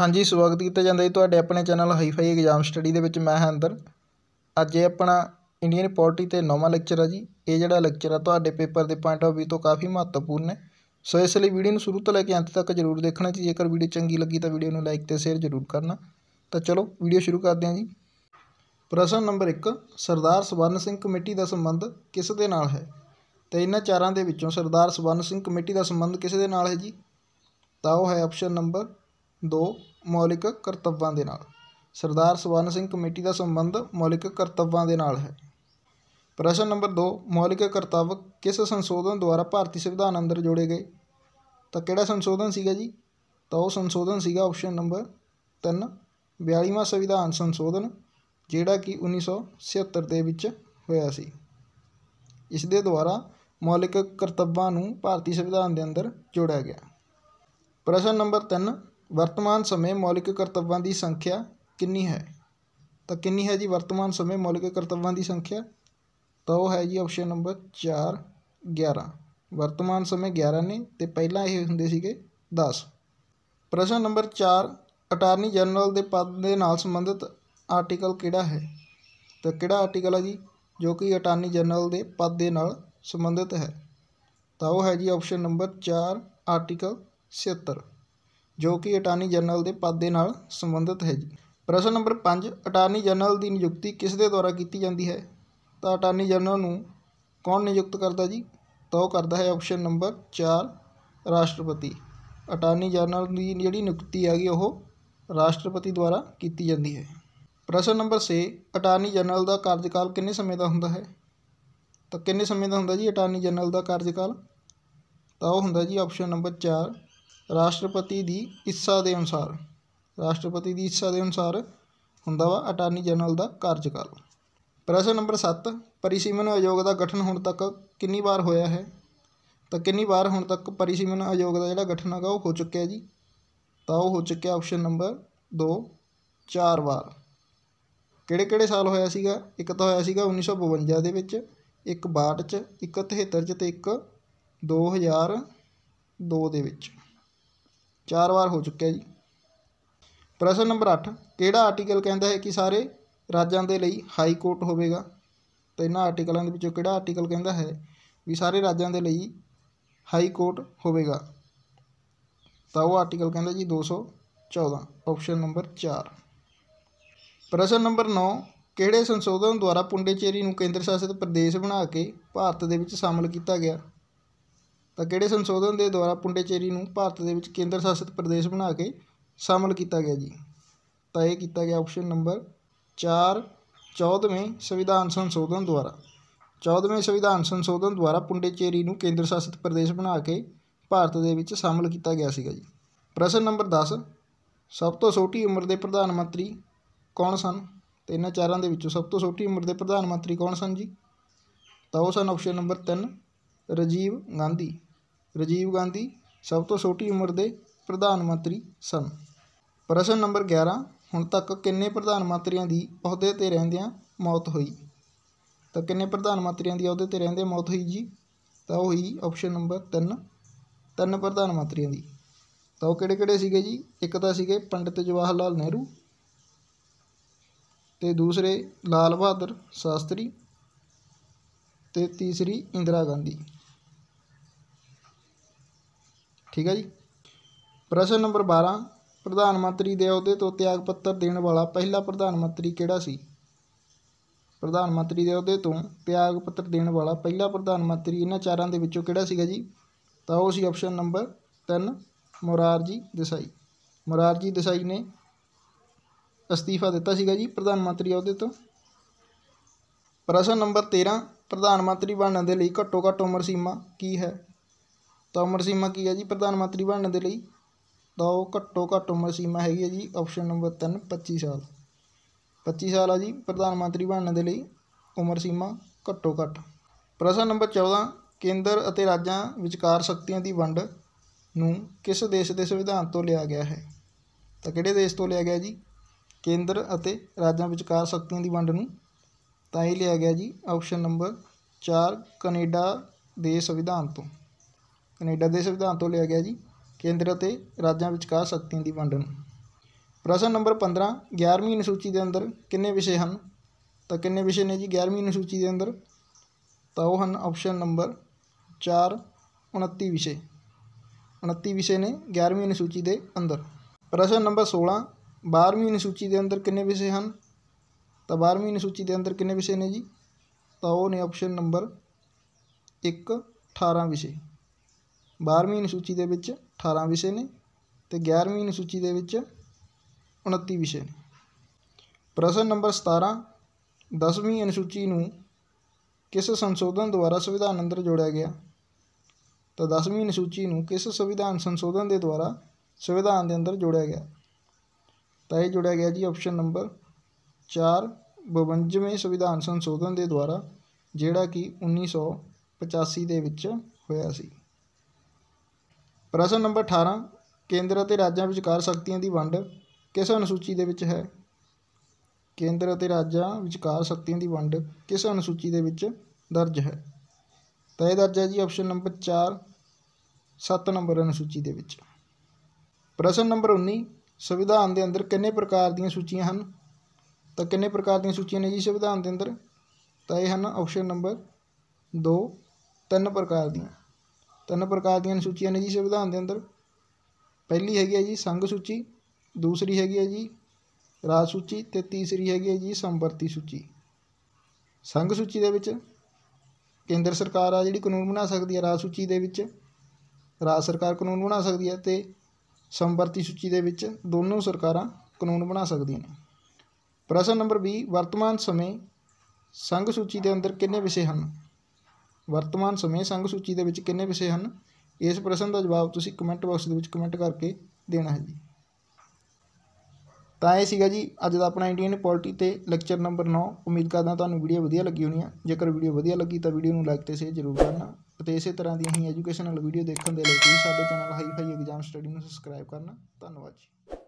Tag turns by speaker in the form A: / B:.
A: ਹਾਂਜੀ ਸਵਾਗਤ ਕੀਤਾ ਜਾਂਦਾ ਜੀ ਤੁਹਾਡੇ ਆਪਣੇ ਚੈਨਲ ਹਾਈਫਾਈ ਐਗਜ਼ਾਮ ਸਟੱਡੀ ਦੇ ਵਿੱਚ ਮੈਂ ਹਾਂ ਅੰਦਰ ਅੱਜ ਇਹ ਆਪਣਾ ਇੰਡੀਅਨ ਪੋਲਿਟੀ ਤੇ ਨੌਵਾਂ ਲੈਕਚਰ ਆ ਜੀ ਇਹ ਜਿਹੜਾ ਲੈਕਚਰ ਆ ਤੁਹਾਡੇ ਪੇਪਰ ਦੇ ਪੁਆਇੰਟ ਆਫ View ਤੋਂ ਕਾਫੀ ਮਹੱਤਵਪੂਰਨ ਹੈ ਸੋ ਇਸ ਲਈ ਵੀਡੀਓ ਨੂੰ ਸ਼ੁਰੂ ਤੋਂ ਲੈ ਕੇ ਅੰਤ ਤੱਕ ਜ਼ਰੂਰ ਦੇਖਣਾ ਜੀ ਜੇਕਰ ਵੀਡੀਓ ਚੰਗੀ ਲੱਗੀ ਤਾਂ ਵੀਡੀਓ ਨੂੰ ਲਾਈਕ ਤੇ ਸ਼ੇਅਰ ਜ਼ਰੂਰ ਕਰਨਾ ਤਾਂ ਚਲੋ ਵੀਡੀਓ ਸ਼ੁਰੂ ਕਰਦੇ ਹਾਂ ਜੀ ਪ੍ਰਸ਼ਨ ਨੰਬਰ 1 ਸਰਦਾਰ ਸਵਰਨ ਸਿੰਘ ਕਮੇਟੀ ਦਾ ਸੰਬੰਧ ਕਿਸ ਦੇ ਨਾਲ ਹੈ ਤੇ ਇਹਨਾਂ ਚਾਰਾਂ ਦੇ ਵਿੱਚੋਂ ਸਰਦਾਰ ਸਵਰਨ ਸਿੰਘ ਕਮੇਟੀ ਦਾ ਸੰਬੰਧ ਕਿਸ ਦੇ ਨਾਲ ਹੈ ਜੀ ਤਾਂ ਉਹ ਹੈ ਆਪਸ਼ਨ ਨੰਬਰ ਦੋ ਮੌਲਿਕ ਕਰਤੱਵਾਂ ਦੇ ਨਾਲ ਸਰਦਾਰ ਸਵਰਨ ਸਿੰਘ ਕਮੇਟੀ ਦਾ ਸੰਬੰਧ ਮੌਲਿਕ ਕਰਤੱਵਾਂ ਦੇ ਨਾਲ ਹੈ ਪ੍ਰਸ਼ਨ ਨੰਬਰ 2 ਮੌਲਿਕ ਕਰਤੱਵ ਕਿਸ ਸੰਸ਼ੋਧਨ ਦੁਆਰਾ ਭਾਰਤੀ ਸੰਵਿਧਾਨ ਅੰਦਰ ਜੋੜੇ ਗਏ ਤਾਂ ਕਿਹੜਾ ਸੰਸ਼ੋਧਨ ਸੀਗਾ ਜੀ ਤਾਂ ਉਹ ਸੰਸ਼ੋਧਨ ਸੀਗਾ ਆਪਸ਼ਨ ਨੰਬਰ 3 42ਵਾਂ ਸੰਵਿਧਾਨ ਸੰਸ਼ੋਧਨ ਜਿਹੜਾ ਕਿ 1976 ਦੇ ਵਿੱਚ ਹੋਇਆ ਸੀ ਇਸ ਦੇ ਦੁਆਰਾ ਮੌਲਿਕ ਕਰਤੱਵਾਂ ਨੂੰ ਭਾਰਤੀ ਸੰਵਿਧਾਨ ਦੇ ਅੰਦਰ ਜੋੜਿਆ ਗਿਆ ਪ੍ਰਸ਼ਨ ਨੰਬਰ 3 ਵਰਤਮਾਨ ਸਮੇਂ ਮੌਲਿਕ ਕਰਤੱਵਾਂ ਦੀ ਸੰਖਿਆ ਕਿੰਨੀ ਹੈ ਤਾਂ ਕਿੰਨੀ ਹੈ ਜੀ ਵਰਤਮਾਨ ਸਮੇਂ ਮੌਲਿਕ ਕਰਤੱਵਾਂ ਦੀ ਸੰਖਿਆ ਤਾਂ ਉਹ ਹੈ ਜੀ ਆਪਸ਼ਨ ਨੰਬਰ 4 11 ਵਰਤਮਾਨ ਸਮੇਂ 11 ਨੇ ਤੇ ਪਹਿਲਾਂ ਇਹ ਹੁੰਦੇ ਸੀਗੇ 10 ਪ੍ਰਸ਼ਨ ਨੰਬਰ 4 ਅਟਾਰਨੀ ਜਨਰਲ ਦੇ ਪਦ ਦੇ ਨਾਲ ਸੰਬੰਧਿਤ ਆਰਟੀਕਲ ਕਿਹੜਾ ਹੈ ਤਾਂ ਕਿਹੜਾ ਆਰਟੀਕਲ ਹੈ ਜੀ ਜੋ ਕਿ ਅਟਾਰਨੀ ਜਨਰਲ ਦੇ ਪਦ ਦੇ ਨਾਲ ਸੰਬੰਧਿਤ ਹੈ ਤਾਂ ਉਹ ਹੈ ਜੀ ਆਪਸ਼ਨ ਨੰਬਰ 4 ਆਰਟੀਕਲ 76 ਜੋ ਕਿ ਅਟਾਰਨੀ ਜਨਰਲ ਦੇ ਪਦ ਦੇ ਨਾਲ ਸੰਬੰਧਿਤ ਹੈ ਜੀ ਪ੍ਰਸ਼ਨ ਨੰਬਰ 5 ਅਟਾਰਨੀ ਜਨਰਲ ਦੀ ਨਿਯੁਕਤੀ ਕਿਸ ਦੇ ਦੁਆਰਾ ਕੀਤੀ ਜਾਂਦੀ ਹੈ ਤਾਂ ਅਟਾਰਨੀ ਜਨਰਲ ਨੂੰ ਕੌਣ ਨਿਯੁਕਤ ਕਰਦਾ ਜੀ ਤਾਂ ਉਹ ਕਰਦਾ ਹੈ ਆਪਸ਼ਨ ਨੰਬਰ 4 ਰਾਸ਼ਟਰਪਤੀ ਅਟਾਰਨੀ ਜਨਰਲ ਦੀ ਜਿਹੜੀ ਨਿਯੁਕਤੀ ਹੈਗੀ ਉਹ ਰਾਸ਼ਟਰਪਤੀ ਦੁਆਰਾ ਕੀਤੀ ਜਾਂਦੀ ਹੈ ਪ੍ਰਸ਼ਨ ਨੰਬਰ 6 ਅਟਾਰਨੀ ਜਨਰਲ ਦਾ ਕਾਰਜਕਾਲ ਕਿੰਨੇ ਸਮੇਂ ਦਾ ਹੁੰਦਾ ਹੈ ਤਾਂ ਕਿੰਨੇ ਸਮੇਂ ਦਾ ਹੁੰਦਾ ਜੀ ਅਟਾਰਨੀ ਜਨਰਲ ਦਾ ਕਾਰਜਕਾਲ ਤਾਂ ਉਹ ਹੁੰਦਾ ਜੀ ਆਪਸ਼ਨ ਨੰਬਰ 4 ਰਾਸ਼ਟਰਪਤੀ ਦੀ ਇੱਛਾ ਦੇ ਅਨੁਸਾਰ ਰਾਸ਼ਟਰਪਤੀ ਦੀ ਇੱਛਾ ਦੇ ਅਨੁਸਾਰ ਹੁੰਦਾ ਵਾ ਅਟਾਰਨੀ ਜਨਰਲ ਦਾ ਕਾਰਜਕਾਲ ਪ੍ਰਸ਼ਨ ਨੰਬਰ 7 ਪਰਿਸੀਮਨ ਆਯੋਗ ਦਾ ਗਠਨ ਹੁਣ ਤੱਕ ਕਿੰਨੀ ਵਾਰ ਹੋਇਆ ਹੈ ਤਾਂ ਕਿੰਨੀ ਵਾਰ ਹੁਣ ਤੱਕ ਪਰਿਸੀਮਨ ਆਯੋਗ ਦਾ ਜਿਹੜਾ ਗਠਨ ਹੈਗਾ ਉਹ ਹੋ ਚੁੱਕਿਆ ਜੀ ਤਾਂ ਉਹ ਹੋ ਚੁੱਕਿਆ ਆਪਸ਼ਨ ਨੰਬਰ 2 ਚਾਰ ਵਾਰ ਕਿਹੜੇ ਕਿਹੜੇ ਸਾਲ ਹੋਇਆ ਸੀਗਾ ਇੱਕ ਤਾਂ ਹੋਇਆ ਸੀਗਾ 1952 ਦੇ ਵਿੱਚ ਇੱਕ 62 ਚ ਇੱਕ 73 ਚ ਤੇ ਇੱਕ 2002 ਦੇ ਵਿੱਚ ਚਾਰ ਵਾਰ ਹੋ ਚੁੱਕਿਆ ਜੀ ਪ੍ਰਸ਼ਨ ਨੰਬਰ 8 ਕਿਹੜਾ ਆਰਟੀਕਲ ਕਹਿੰਦਾ ਹੈ ਕਿ ਸਾਰੇ ਰਾਜਾਂ ਦੇ ਲਈ ਹਾਈ ਕੋਰਟ ਹੋਵੇਗਾ ਤਾਂ ਇਹਨਾਂ ਆਰਟੀਕਲਾਂ ਦੇ ਵਿੱਚੋਂ ਕਿਹੜਾ ਆਰਟੀਕਲ ਕਹਿੰਦਾ ਹੈ ਵੀ ਸਾਰੇ ਰਾਜਾਂ ਦੇ ਲਈ ਹਾਈ ਕੋਰਟ ਹੋਵੇਗਾ ਤਾਂ ਉਹ ਆਰਟੀਕਲ ਕਹਿੰਦਾ ਜੀ 214 ਆਪਸ਼ਨ ਨੰਬਰ 4 ਪ੍ਰਸ਼ਨ ਨੰਬਰ 9 ਕਿਹੜੇ ਸੰਸ਼ੋਧਨ ਦੁਆਰਾ ਪੁੰਡੇਚੇਰੀ ਨੂੰ ਕੇਂਦਰ ਸ਼ਾਸਿਤ ਪ੍ਰਦੇਸ਼ ਬਣਾ ਕੇ ਭਾਰਤ ਦੇ ਵਿੱਚ ਸ਼ਾਮਲ ਕੀਤਾ ਗਿਆ ਤਾਂ ਕਿਹੜੇ ਸੰਸ਼ੋਧਨ ਦੇ ਦੁਆਰਾ ਪੁੰਡੇਚੇਰੀ ਨੂੰ ਭਾਰਤ ਦੇ ਵਿੱਚ ਕੇਂਦਰ ਸ਼ਾਸਿਤ ਪ੍ਰਦੇਸ਼ ਬਣਾ ਕੇ ਸ਼ਾਮਲ ਕੀਤਾ ਗਿਆ ਜੀ ਤਾਂ ਇਹ ਕੀਤਾ ਗਿਆ ਆਪਸ਼ਨ ਨੰਬਰ 4 14ਵੇਂ ਸੰਵਿਧਾਨ ਸੰਸ਼ੋਧਨ ਦੁਆਰਾ 14ਵੇਂ ਸੰਵਿਧਾਨ ਸੰਸ਼ੋਧਨ ਦੁਆਰਾ ਪੁੰਡੇਚੇਰੀ ਨੂੰ ਕੇਂਦਰ ਸ਼ਾਸਿਤ ਪ੍ਰਦੇਸ਼ ਬਣਾ ਕੇ ਭਾਰਤ ਦੇ ਵਿੱਚ ਸ਼ਾਮਲ ਕੀਤਾ ਗਿਆ ਸੀਗਾ ਜੀ ਪ੍ਰਸ਼ਨ ਨੰਬਰ 10 ਸਭ ਤੋਂ ਛੋਟੀ ਉਮਰ ਦੇ ਪ੍ਰਧਾਨ ਮੰਤਰੀ ਕੌਣ ਸਨ ਤੇ ਇਹਨਾਂ ਚਾਰਾਂ ਦੇ ਵਿੱਚੋਂ ਸਭ ਤੋਂ ਛੋਟੀ ਉਮਰ ਦੇ ਪ੍ਰਧਾਨ ਮੰਤਰੀ ਕੌਣ ਸਨ ਜੀ ਤਾਂ ਉਹ ਸਨ ਆਪਸ਼ਨ ਨੰਬਰ 3 ਰਜੀਵ ਗਾਂਧੀ ਰਜੀਵ ਗਾਂਧੀ ਸਭ ਤੋਂ ਛੋਟੀ ਉਮਰ ਦੇ ਪ੍ਰਧਾਨ ਮੰਤਰੀ ਸਨ ਪ੍ਰਸ਼ਨ ਨੰਬਰ 11 ਹੁਣ ਤੱਕ ਕਿੰਨੇ ਪ੍ਰਧਾਨ ਮੰਤਰੀਆਂ ਦੀ ਅਹੁਦੇ ਤੇ ਰਹਿੰਦਿਆਂ ਮੌਤ ਹੋਈ ਤਾਂ ਕਿੰਨੇ ਪ੍ਰਧਾਨ ਮੰਤਰੀਆਂ ਦੀ ਅਹੁਦੇ ਤੇ ਰਹਿੰਦੇ ਮੌਤ ਹੋਈ ਜੀ ਤਾਂ ਉਹ ਹੀ ਆਪਸ਼ਨ ਨੰਬਰ 3 ਤਿੰਨ ਪ੍ਰਧਾਨ ਮੰਤਰੀਆਂ ਦੀ ਤਾਂ ਉਹ ਕਿਹੜੇ ਕਿਹੜੇ ਸੀਗੇ ਜੀ ਇੱਕ ਤਾਂ ਸੀਗੇ ਪੰਡਿਤ ਜਵਾਹਰ ਲਾਲ ਨਹਿਰੂ ਤੇ ਦੂਸਰੇ ਲਾਲ ਬਹਾਦਰ ਸ਼ਾਸਤਰੀ ਤੇ ਤੀਸਰੀ ਇੰਦਰਾ ਗਾਂਧੀ ਠੀਕ ਹੈ ਜੀ ਪ੍ਰਸ਼ਨ ਨੰਬਰ 12 ਪ੍ਰਧਾਨ ਮੰਤਰੀ ਦੇ ਅਹੁਦੇ ਤੋਂ ਤਿਆਗ ਪੱਤਰ ਦੇਣ ਵਾਲਾ ਪਹਿਲਾ ਪ੍ਰਧਾਨ ਮੰਤਰੀ ਕਿਹੜਾ ਸੀ ਪ੍ਰਧਾਨ ਮੰਤਰੀ ਦੇ ਅਹੁਦੇ ਤੋਂ ਤਿਆਗ ਪੱਤਰ ਦੇਣ ਵਾਲਾ ਪਹਿਲਾ ਪ੍ਰਧਾਨ ਮੰਤਰੀ ਇਹਨਾਂ ਚਾਰਾਂ ਦੇ ਵਿੱਚੋਂ ਕਿਹੜਾ ਸੀਗਾ ਜੀ ਤਾਂ ਉਹ ਸੀ ਆਪਸ਼ਨ ਨੰਬਰ 3 ਮੋਰਾਰਜੀ ਦੇਸਾਈ ਮੋਰਾਰਜੀ ਦੇਸਾਈ ਨੇ ਅਸਤੀਫਾ ਦਿੱਤਾ ਸੀਗਾ ਜੀ ਪ੍ਰਧਾਨ ਮੰਤਰੀ ਅਹੁਦੇ ਤੋਂ ਪ੍ਰਸ਼ਨ ਨੰਬਰ 13 ਪ੍ਰਧਾਨ ਮੰਤਰੀ ਬਣਨ ਦੇ ਲਈ ਘੱਟੋ ਘੱਟ ਉਮਰ ਸੀਮਾ ਕੀ ਹੈ ਤਾਂ ਉਮਰ ਸੀਮਾ ਕੀ ਹੈ ਜੀ ਪ੍ਰਧਾਨ ਮੰਤਰੀ ਬਣਨ ਦੇ ਲਈ ਤਾਂ ਉਹ ਘੱਟੋ ਘੱਟ ਉਮਰ ਸੀਮਾ ਹੈਗੀ ਹੈ ਜੀ ਆਪਸ਼ਨ ਨੰਬਰ 3 25 ਸਾਲ 25 ਸਾਲ ਆ ਜੀ ਪ੍ਰਧਾਨ ਮੰਤਰੀ ਬਣਨ ਦੇ ਲਈ ਉਮਰ ਸੀਮਾ ਘੱਟੋ ਘੱਟ ਪ੍ਰਸ਼ਨ ਨੰਬਰ 14 ਕੇਂਦਰ ਅਤੇ ਰਾਜਾਂ ਵਿਚਕਾਰ ਸ਼ਕਤੀਆਂ ਦੀ ਵੰਡ ਨੂੰ ਕਿਸ ਦੇਸ਼ ਦੇ ਸੰਵਿਧਾਨ ਤੋਂ ਲਿਆ ਗਿਆ ਹੈ ਤਾਂ ਕਿਹੜੇ ਦੇਸ਼ ਤੋਂ ਲਿਆ ਗਿਆ ਜੀ ਕੇਂਦਰ ਅਤੇ ਰਾਜਾਂ ਵਿਚਕਾਰ ਸ਼ਕਤੀਆਂ ਦੀ ਵੰਡ ਨੂੰ ਤਾਂ ਇਹ ਲਿਆ ਗਿਆ ਜੀ ਆਪਸ਼ਨ ਨੰਬਰ 4 ਕੈਨੇਡਾ ਦੇ ਸੰਵਿਧਾਨ ਤੋਂ ਕੈਨੇਡਾ ਦੇ ਸੰਵਿਧਾਨ ਤੋਂ ਲਿਆ ਗਿਆ ਜੀ ਕੇਂਦਰ ਅਤੇ ਰਾਜਾਂ ਵਿਚਕਾਰ ਸ਼ਕਤੀਆਂ ਦੀ ਵੰਡਣ ਪ੍ਰਸ਼ਨ ਨੰਬਰ 15 11ਵੀਂ ਅਨੁਸੂਚੀ ਦੇ ਅੰਦਰ ਕਿੰਨੇ ਵਿਸ਼ੇ ਹਨ ਤਾਂ ਕਿੰਨੇ ਵਿਸ਼ੇ ਨੇ ਜੀ 11ਵੀਂ ਅਨੁਸੂਚੀ ਦੇ ਅੰਦਰ ਤਾਂ ਉਹ ਹਨ ਆਪਸ਼ਨ ਨੰਬਰ 4 29 ਵਿਸ਼ੇ 29 ਵਿਸ਼ੇ ਨੇ 11ਵੀਂ ਅਨੁਸੂਚੀ ਦੇ ਅੰਦਰ ਪ੍ਰਸ਼ਨ ਨੰਬਰ 16 12ਵੀਂ ਅਨੁਸੂਚੀ ਦੇ ਅੰਦਰ ਕਿੰਨੇ ਵਿਸ਼ੇ ਹਨ ਤਾਂ 12ਵੀਂ ਸੂਚੀ ਦੇ ਅੰਦਰ ਕਿੰਨੇ ਵਿਸ਼ੇ ਨੇ ਜੀ ਤਾਂ ਉਹ ਨੇ ਆਪਸ਼ਨ ਨੰਬਰ 1 18 ਵਿਸ਼ੇ 12ਵੀਂ ਸੂਚੀ ਦੇ ਵਿੱਚ 18 ਵਿਸ਼ੇ ਨੇ ਤੇ 11ਵੀਂ ਸੂਚੀ ਦੇ ਵਿੱਚ 29 ਵਿਸ਼ੇ ਨੇ ਪ੍ਰਸ਼ਨ ਨੰਬਰ 17 10ਵੀਂ ਅਨੁਸੂਚੀ ਨੂੰ ਕਿਸ ਸੰਸ਼ੋਧਨ ਦੁਆਰਾ ਸੰਵਿਧਾਨ ਅੰਦਰ ਜੋੜਿਆ ਗਿਆ ਤਾਂ 10ਵੀਂ ਅਨੁਸੂਚੀ ਨੂੰ ਕਿਸ ਸੰਵਿਧਾਨ ਸੰਸ਼ੋਧਨ ਦੇ ਦੁਆਰਾ ਸੰਵਿਧਾਨ ਦੇ ਅੰਦਰ ਜੋੜਿਆ ਗਿਆ ਤਾਂ ਇਹ ਜੋੜਿਆ ਗਿਆ ਜੀ ਆਪਸ਼ਨ ਨੰਬਰ ਚਾਰ 52ਵੇਂ ਸੰਵਿਧਾਨ ਸੰਸ਼ੋਧਨ ਦੇ ਦੁਆਰਾ ਜਿਹੜਾ ਕਿ 1985 ਦੇ ਵਿੱਚ ਹੋਇਆ ਸੀ ਪ੍ਰਸ਼ਨ ਨੰਬਰ 18 ਕੇਂਦਰ ਅਤੇ ਰਾਜਾਂ ਵਿਚਕਾਰ ਸ਼ਕਤੀਆਂ ਦੀ ਵੰਡ ਕਿਸ ਅਨੁਸੂਚੀ ਦੇ ਵਿੱਚ ਹੈ ਕੇਂਦਰ ਅਤੇ ਰਾਜਾਂ ਵਿਚਕਾਰ ਸ਼ਕਤੀਆਂ ਦੀ ਵੰਡ ਕਿਸ ਅਨੁਸੂਚੀ ਦੇ ਵਿੱਚ ਦਰਜ ਹੈ ਤਾਂ ਇਹ ਦਰਜ ਹੈ ਜੀ ਆਪਸ਼ਨ ਨੰਬਰ 4 7 ਨੰਬਰ ਅਨੁਸੂਚੀ ਦੇ ਵਿੱਚ ਪ੍ਰਸ਼ਨ ਨੰਬਰ 19 ਸੰਵਿਧਾਨ ਦੇ ਅੰਦਰ ਕਿੰਨੇ ਪ੍ਰਕਾਰ ਦੀਆਂ ਸੂਚੀਆਂ ਹਨ ਤਾਂ ਕਿੰਨੇ ਪ੍ਰਕਾਰ ਦੀਆਂ ਸੂਚੀਆਂ ਨੇ ਜੀ ਸੰਵਿਧਾਨ ਦੇ ਅੰਦਰ ਤਾਂ ਇਹ ਹਨ ਆਪਸ਼ਨ ਨੰਬਰ 2 ਤਿੰਨ ਪ੍ਰਕਾਰ ਦੀਆਂ ਤਿੰਨ ਪ੍ਰਕਾਰ ਦੀਆਂ ਸੂਚੀਆਂ ਨੇ ਜੀ ਸੰਵਿਧਾਨ ਦੇ ਅੰਦਰ ਪਹਿਲੀ ਹੈਗੀ ਹੈ ਜੀ ਸੰਘ ਸੂਚੀ ਦੂਸਰੀ ਹੈਗੀ ਹੈ ਜੀ ਰਾਜ ਸੂਚੀ ਤੇ ਤੀਸਰੀ ਹੈਗੀ ਹੈ ਜੀ ਸੰਵਰਤੀ ਸੂਚੀ ਸੰਘ ਸੂਚੀ ਦੇ ਵਿੱਚ ਕੇਂਦਰ ਸਰਕਾਰ ਆ ਜਿਹੜੀ ਕਾਨੂੰਨ ਬਣਾ ਸਕਦੀ ਹੈ ਰਾਜ ਸੂਚੀ ਦੇ ਵਿੱਚ ਰਾਜ ਸਰਕਾਰ ਕਾਨੂੰਨ ਬਣਾ ਸਕਦੀ ਹੈ ਤੇ ਸੰਵਰਤੀ ਸੂਚੀ ਦੇ ਵਿੱਚ ਦੋਨੋਂ ਸਰਕਾਰਾਂ ਕਾਨੂੰਨ ਬਣਾ ਸਕਦੀਆਂ ਨੇ ਪ੍ਰਸ਼ਨ ਨੰਬਰ 20 ਵਰਤਮਾਨ ਸਮੇਂ ਸੰਘ ਸੂਚੀ ਦੇ ਅੰਦਰ ਕਿੰਨੇ ਵਿਸ਼ੇ ਹਨ ਵਰਤਮਾਨ ਸਮੇਂ ਸੰਘ ਸੂਚੀ ਦੇ ਵਿੱਚ ਕਿੰਨੇ ਵਿਸ਼ੇ ਹਨ ਇਸ ਪ੍ਰਸ਼ਨ ਦਾ ਜਵਾਬ ਤੁਸੀਂ ਕਮੈਂਟ ਬਾਕਸ ਦੇ ਵਿੱਚ ਕਮੈਂਟ ਕਰਕੇ ਦੇਣਾ ਹੈ ਜੀ ਤਾਂ ਇਹ ਸੀਗਾ ਜੀ ਅੱਜ ਦਾ ਆਪਣਾ ਇੰਡੀਅਨ ਪੋਲਿਟੀ ਤੇ ਲੈਕਚਰ ਨੰਬਰ 9 ਉਮੀਦ ਕਰਦਾ ਤੁਹਾਨੂੰ ਵੀਡੀਓ ਵਧੀਆ ਲੱਗੀ ਹੋਣੀ ਆ ਜੇਕਰ ਵੀਡੀਓ ਵਧੀਆ ਲੱਗੀ ਤਾਂ ਵੀਡੀਓ ਨੂੰ ਲਾਈਕ ਤੇ ਸ਼ੇਅਰ ਜ਼ਰੂਰ ਕਰਨਾ ਅਤੇ ਇਸੇ ਤਰ੍ਹਾਂ ਦੀਆਂ ਹੀ ਐਜੂਕੇਸ਼ਨਲ ਵੀਡੀਓ ਦੇਖਣ ਦੇ ਲਈ ਤੁਸੀਂ ਸਾਡੇ ਚੈਨਲ ਫਾਈ ਐਗਜ਼ਾਮ ਸਟੱਡੀ ਨੂੰ ਸਬਸਕ੍ਰਾਈਬ ਕਰਨਾ ਧੰਨਵਾਦ ਜੀ